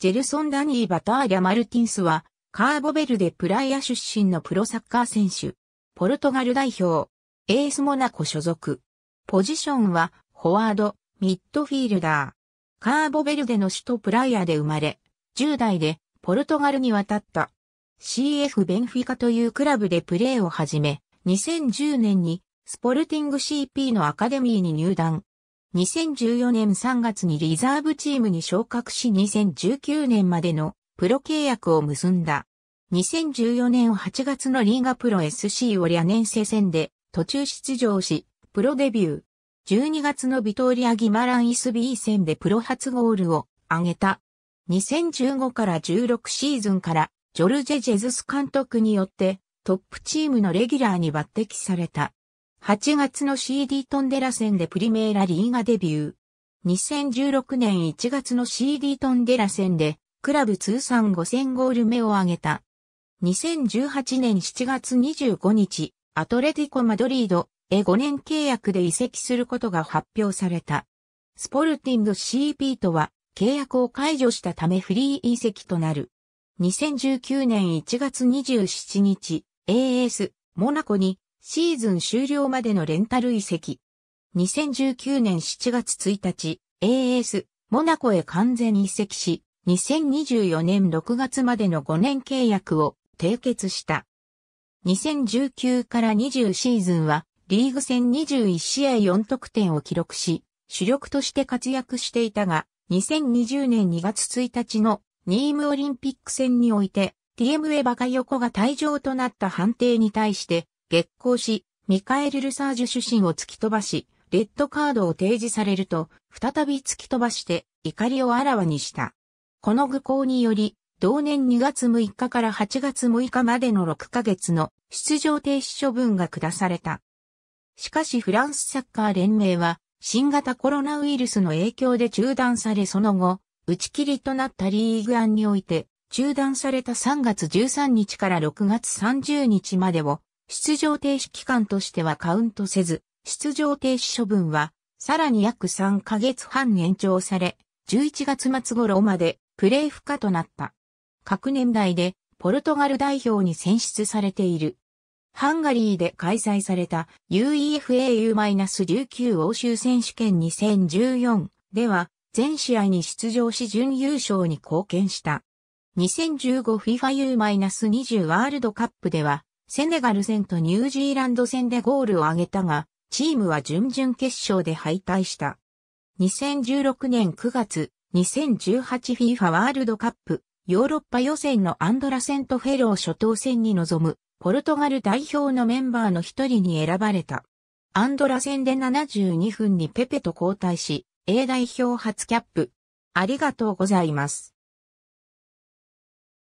ジェルソン・ダニー・バターリャ・マルティンスは、カーボベルデ・プライア出身のプロサッカー選手、ポルトガル代表、エース・モナコ所属。ポジションは、フォワード、ミッドフィールダー。カーボベルデの首都プライアで生まれ、10代でポルトガルに渡った。CF ベンフィカというクラブでプレーを始め、2010年にスポルティング CP のアカデミーに入団。2014年3月にリザーブチームに昇格し2019年までのプロ契約を結んだ。2014年8月のリーガプロ SC をリア年生戦で途中出場し、プロデビュー。12月のビトーリア・ギマランイスビー戦でプロ初ゴールを挙げた。2015から16シーズンからジョルジェ・ジェズス監督によってトップチームのレギュラーに抜擢された。8月の CD トンデラ戦でプリメーラリーガデビュー。2016年1月の CD トンデラ戦で、クラブ通算5000ゴール目を挙げた。2018年7月25日、アトレティコ・マドリードへ5年契約で移籍することが発表された。スポルティング CP とは契約を解除したためフリー移籍となる。2019年1月27日、AS モナコにシーズン終了までのレンタル移籍。2019年7月1日、AS、モナコへ完全移籍し、2024年6月までの5年契約を締結した。2019から20シーズンは、リーグ戦21試合4得点を記録し、主力として活躍していたが、2020年2月1日のニームオリンピック戦において、TM エバカ横が退場となった判定に対して、激光し、ミカエル・ルサージュ主審を突き飛ばし、レッドカードを提示されると、再び突き飛ばして怒りをあらわにした。この愚行により、同年2月6日から8月6日までの6ヶ月の出場停止処分が下された。しかしフランスサッカー連盟は、新型コロナウイルスの影響で中断されその後、打ち切りとなったリーグ案において、中断された3月13日から6月30日までを出場停止期間としてはカウントせず、出場停止処分は、さらに約3ヶ月半延長され、11月末頃までプレー不可となった。各年代でポルトガル代表に選出されている。ハンガリーで開催された UEFAU-19 欧州選手権2014では全試合に出場し準優勝に貢献した。2015 FIFA U-20 ワールドカップではセネガル戦とニュージーランド戦でゴールを挙げたが、チームは準々決勝で敗退した。2016年9月、2018FIFA ワールドカップ、ヨーロッパ予選のアンドラセントフェロー初等戦に臨む、ポルトガル代表のメンバーの一人に選ばれた。アンドラ戦で72分にペペと交代し、A 代表初キャップ。ありがとうございます。